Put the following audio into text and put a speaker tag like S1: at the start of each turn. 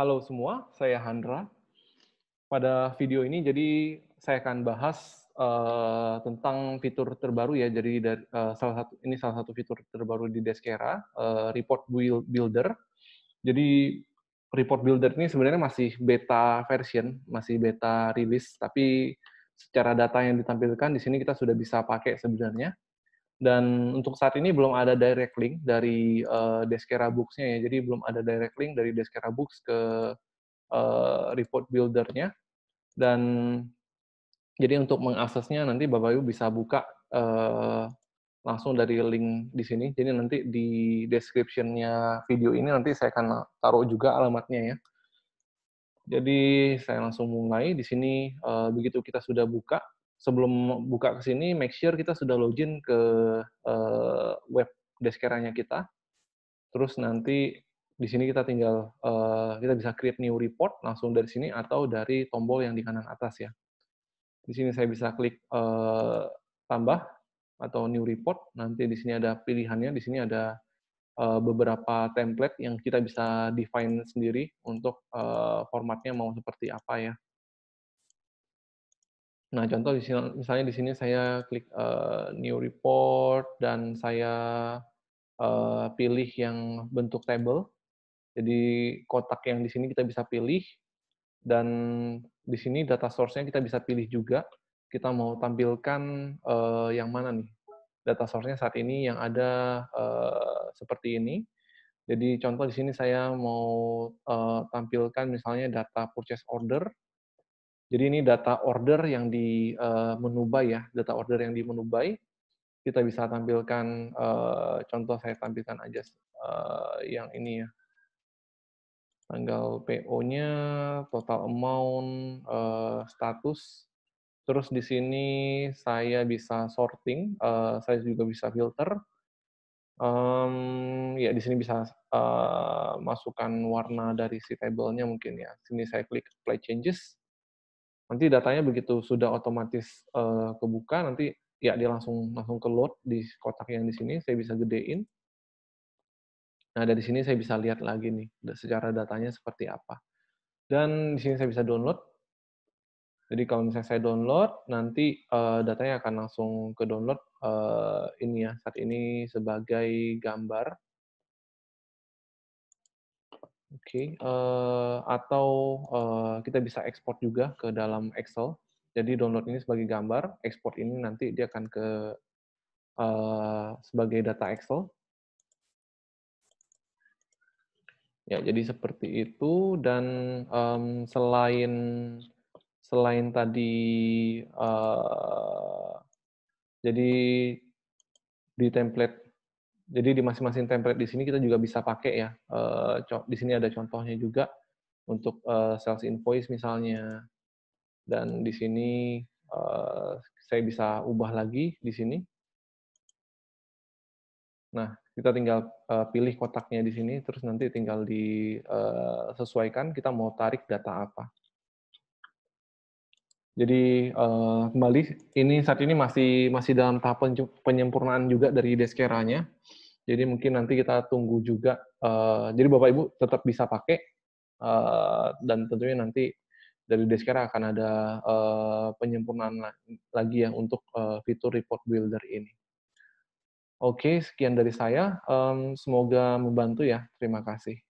S1: Halo semua, saya Handra. Pada video ini jadi saya akan bahas uh, tentang fitur terbaru ya. Jadi dari uh, eh, salah satu ini salah satu fitur terbaru di Deskera, uh, Report Builder. Jadi Report Builder ini sebenarnya masih beta version, masih beta rilis, tapi secara data yang ditampilkan di sini kita sudah bisa pakai sebenarnya dan untuk saat ini belum ada direct link dari uh, Deskera Books-nya ya. Jadi belum ada direct link dari Deskera Books ke uh, report builder Dan jadi untuk mengaksesnya nanti Bapak Ibu bisa buka uh, langsung dari link di sini. Jadi nanti di description-nya video ini nanti saya akan taruh juga alamatnya ya. Jadi saya langsung mulai di sini uh, begitu kita sudah buka sebelum buka ke sini, make sure kita sudah login ke uh, web deskeranya kita. Terus nanti di sini kita tinggal, uh, kita bisa create new report langsung dari sini atau dari tombol yang di kanan atas ya. Di sini saya bisa klik uh, tambah atau new report. Nanti di sini ada pilihannya, di sini ada beberapa template yang kita bisa define sendiri untuk formatnya mau seperti apa ya. Nah, contoh di sini, misalnya di sini saya klik uh, new report dan saya uh, pilih yang bentuk table. Jadi kotak yang di sini kita bisa pilih dan di sini data source-nya kita bisa pilih juga. Kita mau tampilkan uh, yang mana nih? Data source-nya saat ini yang ada uh, seperti ini. Jadi contoh di sini saya mau uh, tampilkan misalnya data purchase order jadi ini data order yang di uh, menubai ya, data order yang di menubai. Kita bisa tampilkan, uh, contoh saya tampilkan aja uh, yang ini ya. Tanggal PO-nya, total amount, uh, status. Terus di sini saya bisa sorting, uh, saya juga bisa filter. Um, ya di sini bisa uh, masukkan warna dari si table mungkin ya. Sini saya klik apply changes nanti datanya begitu sudah otomatis uh, kebuka nanti ya dia langsung langsung ke load di kotak yang di sini saya bisa gedein nah dari sini saya bisa lihat lagi nih secara datanya seperti apa dan di sini saya bisa download jadi kalau misalnya saya download nanti uh, datanya akan langsung ke download uh, ini ya saat ini sebagai gambar Oke, okay. uh, eh, atau uh, kita bisa ekspor juga ke dalam Excel. Jadi download ini sebagai gambar, ekspor ini nanti dia akan ke uh, sebagai data Excel. Ya, jadi seperti itu dan um, selain selain tadi uh, jadi di template jadi di masing-masing template di sini kita juga bisa pakai ya. Eh, di sini ada contohnya juga untuk eh, sales invoice misalnya. Dan di sini eh, saya bisa ubah lagi di sini. Nah, kita tinggal pilih kotaknya di sini, terus nanti tinggal disesuaikan kita mau tarik data apa. Jadi kembali ini saat ini masih masih dalam tahap penyempurnaan juga dari deskeranya. Jadi mungkin nanti kita tunggu juga. Eh, jadi Bapak Ibu tetap bisa pakai eh, dan tentunya nanti dari Deskera akan ada eh, penyempurnaan lagi ya untuk fitur report builder ini. Oke, sekian dari saya. semoga membantu ya. Terima kasih.